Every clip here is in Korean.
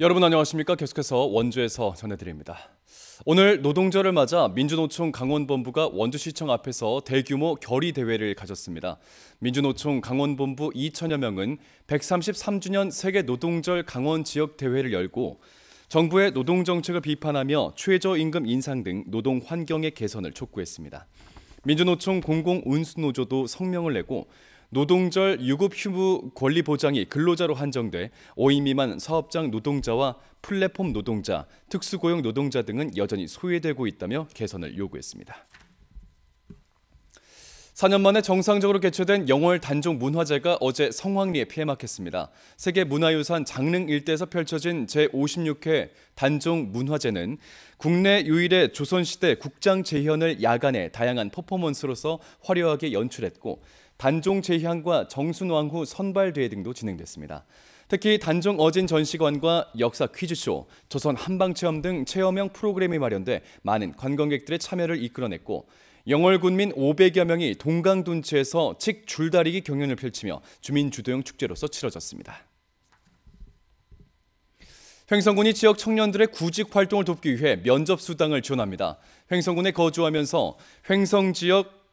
여러분 안녕하십니까? 계속해서 원주에서 전해드립니다. 오늘 노동절을 맞아 민주노총 강원본부가 원주시청 앞에서 대규모 결의 대회를 가졌습니다. 민주노총 강원본부 2천여 명은 133주년 세계 노동절 강원 지역 대회를 열고 정부의 노동 정책을 비판하며 최저임금 인상 등 노동 환경의 개선을 촉구했습니다. 민주노총 공공운수노조도 성명을 내고 노동절 유급휴무 권리 보장이 근로자로 한정돼 5인 미만 사업장 노동자와 플랫폼 노동자, 특수고용 노동자 등은 여전히 소외되고 있다며 개선을 요구했습니다. 4년 만에 정상적으로 개최된 영월 단종 문화제가 어제 성황리에 폐막했습니다. 세계 문화유산 장릉 일대에서 펼쳐진 제56회 단종 문화제는 국내 유일의 조선시대 국장 제현을 야간에 다양한 퍼포먼스로서 화려하게 연출했고 단종 제향과 정순왕후 선발대회 등도 진행됐습니다. 특히 단종 어진 전시관과 역사 퀴즈쇼, 조선 한방체험 등 체험형 프로그램이 마련돼 많은 관광객들의 참여를 이끌어냈고 영월 군민 500여 명이 동강둔치에서 칡 줄다리기 경연을 펼치며 주민 주도형 축제로서 치러졌습니다. 횡성군이 지역 청년들의 구직 활동을 돕기 위해 면접 수당을 지원합니다. 횡성군에 거주하면서 횡성 지역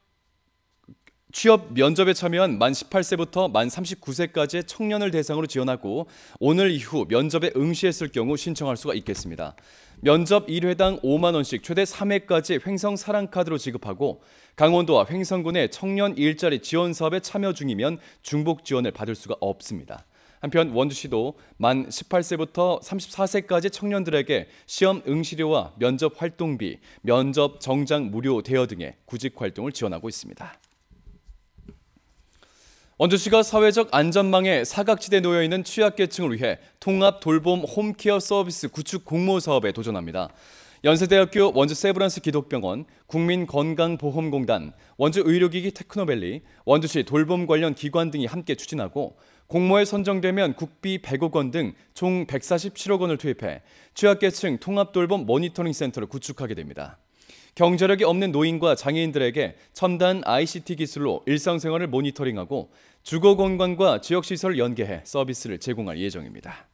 취업 면접에 참여한 만 18세부터 만 39세까지의 청년을 대상으로 지원하고 오늘 이후 면접에 응시했을 경우 신청할 수가 있겠습니다. 면접 1회당 5만 원씩 최대 3회까지 횡성 사랑카드로 지급하고 강원도와 횡성군의 청년 일자리 지원 사업에 참여 중이면 중복 지원을 받을 수가 없습니다. 한편 원주시도 만 18세부터 34세까지 청년들에게 시험 응시료와 면접 활동비, 면접 정장 무료 대여 등의 구직 활동을 지원하고 있습니다. 원주시가 사회적 안전망의 사각지대에 놓여 있는 취약계층을 위해 통합 돌봄 홈케어 서비스 구축 공모 사업에 도전합니다. 연세대학교 원주 세브란스 기독병원, 국민건강보험공단, 원주의료기기 테크노밸리, 원주시 돌봄 관련 기관 등이 함께 추진하고 공모에 선정되면 국비 100억 원 등 총 147억 원을 투입해 취약계층 통합돌봄 모니터링 센터를 구축하게 됩니다. 경제력이 없는 노인과 장애인들에게 첨단 ICT 기술로 일상생활을 모니터링하고 주거 공간과 지역 시설을 연계해 서비스를 제공할 예정입니다.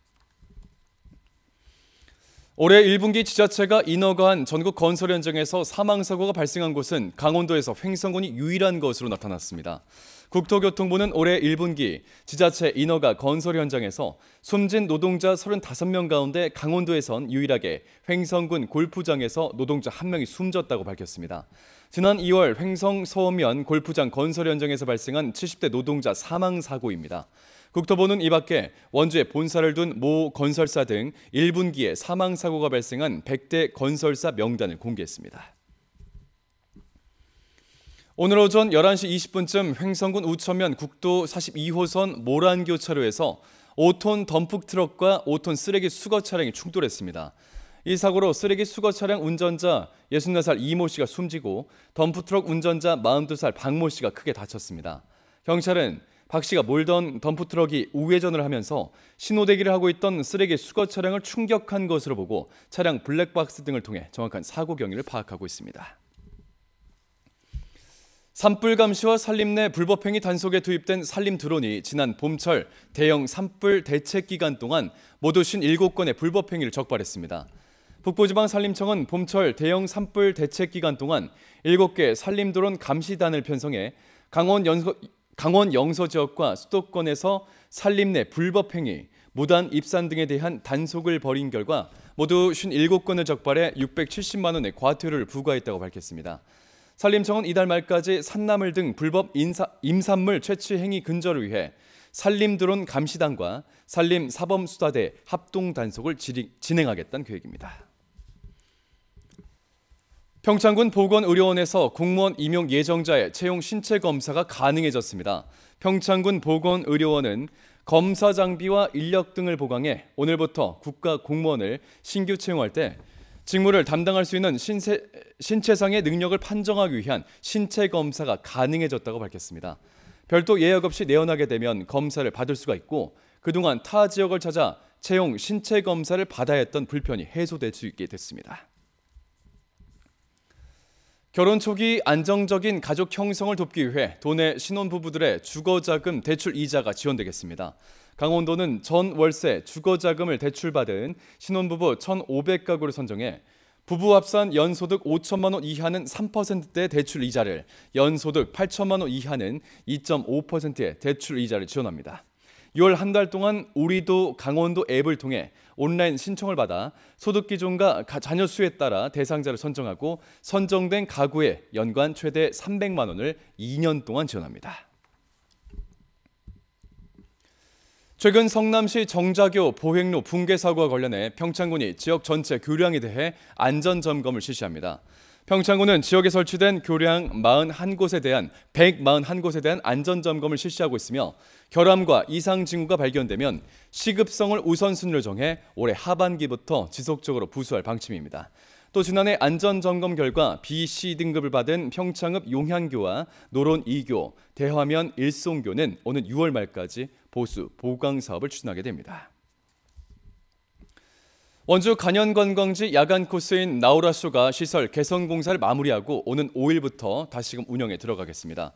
올해 1분기 지자체가 인허가한 전국 건설 현장에서 사망사고가 발생한 곳은 강원도에서 횡성군이 유일한 것으로 나타났습니다. 국토교통부는 올해 1분기 지자체 인허가 건설 현장에서 숨진 노동자 35명 가운데 강원도에선 유일하게 횡성군 골프장에서 노동자 한명이 숨졌다고 밝혔습니다. 지난 2월 횡성 서면 골프장 건설 현장에서 발생한 70대 노동자 사망 사고입니다. 국토부는 이밖에 원주에 본사를 둔 모 건설사 등 1분기에 사망 사고가 발생한 100대 건설사 명단을 공개했습니다. 오늘 오전 11시 20분쯤 횡성군 우천면 국도 42호선 모란교차로에서 5톤 덤프 트럭과 5톤 쓰레기 수거 차량이 충돌했습니다. 이 사고로 쓰레기 수거 차량 운전자 64살 이 모 씨가 숨지고 덤프 트럭 운전자 42살 박 모 씨가 크게 다쳤습니다. 경찰은 박 씨가 몰던 덤프트럭이 우회전을 하면서 신호대기를 하고 있던 쓰레기 수거 차량을 충격한 것으로 보고 차량 블랙박스 등을 통해 정확한 사고 경위를 파악하고 있습니다. 산불 감시와 산림 내 불법행위 단속에 투입된 산림 드론이 지난 봄철 대형 산불 대책 기간 동안 모두 57건의 불법행위를 적발했습니다. 북부지방 산림청은 봄철 대형 산불 대책 기간 동안 7개 산림 드론 감시단을 편성해 강원 강원 영서 지역과 수도권에서 산림내 불법행위, 무단 입산 등에 대한 단속을 벌인 결과 모두 57건을 적발해 670만 원의 과태료를 부과했다고 밝혔습니다. 산림청은 이달 말까지 산나물 등 불법 인사, 임산물 채취 행위 근절을 위해 산림드론 감시단과 산림사범수사대 합동 단속을 진행하겠다는 계획입니다. 평창군 보건의료원에서 공무원 임용 예정자의 채용 신체 검사가 가능해졌습니다. 평창군 보건의료원은 검사 장비와 인력 등을 보강해 오늘부터 국가 공무원을 신규 채용할 때 직무를 담당할 수 있는 신세, 신체상의 능력을 판정하기 위한 신체 검사가 가능해졌다고 밝혔습니다. 별도 예약 없이 내원하게 되면 검사를 받을 수가 있고 그동안 타 지역을 찾아 채용 신체 검사를 받아야 했던 불편이 해소될 수 있게 됐습니다. 결혼 초기 안정적인 가족 형성을 돕기 위해 도내 신혼부부들의 주거자금 대출 이자가 지원되겠습니다. 강원도는 전 월세 주거자금을 대출받은 신혼부부 1,500가구를 선정해 부부 합산 연소득 5천만 원 이하는 3%대 대출 이자를, 연소득 8천만 원 이하는 2.5%의 대출 이자를 지원합니다. 6월 한 달 동안 우리도 강원도 앱을 통해 온라인 신청을 받아 소득 기준과 자녀 수에 따라 대상자를 선정하고 선정된 가구에 연간 최대 300만 원을 2년 동안 지원합니다. 최근 성남시 정자교 보행로 붕괴 사고와 관련해 평창군이 지역 전체 교량에 대해 안전 점검을 실시합니다. 평창군은 지역에 설치된 교량 41곳에 대한 141곳에 대한 안전 점검을 실시하고 있으며 결함과 이상 징후가 발견되면 시급성을 우선순위로 정해 올해 하반기부터 지속적으로 부수할 방침입니다. 또 지난해 안전 점검 결과 B, C 등급을 받은 평창읍 용향교와 노론 2교, 대화면 일송교는 오는 6월 말까지 보수 보강 사업을 추진하게 됩니다. 원주 간현관광지 야간 코스인 나우라쇼가 시설 개선 공사를 마무리하고 오는 5일부터 다시금 운영에 들어가겠습니다.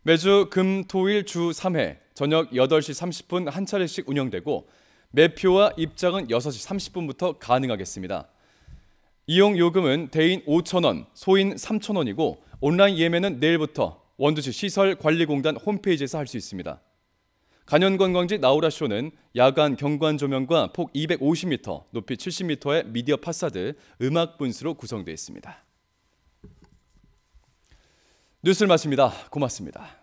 매주 금, 토, 일, 주 3회 저녁 8시 30분 한 차례씩 운영되고 매표와 입장은 6시 30분부터 가능하겠습니다. 이용 요금은 대인 5,000원, 소인 3,000원이고 온라인 예매는 내일부터 원주시 시설관리공단 홈페이지에서 할 수 있습니다. 간현관광지 나우라 쇼는 야간 경관 조명과 폭 250m, 높이 70m의 미디어 파사드, 음악 분수로 구성되어 있습니다. 뉴스를 마칩니다. 고맙습니다.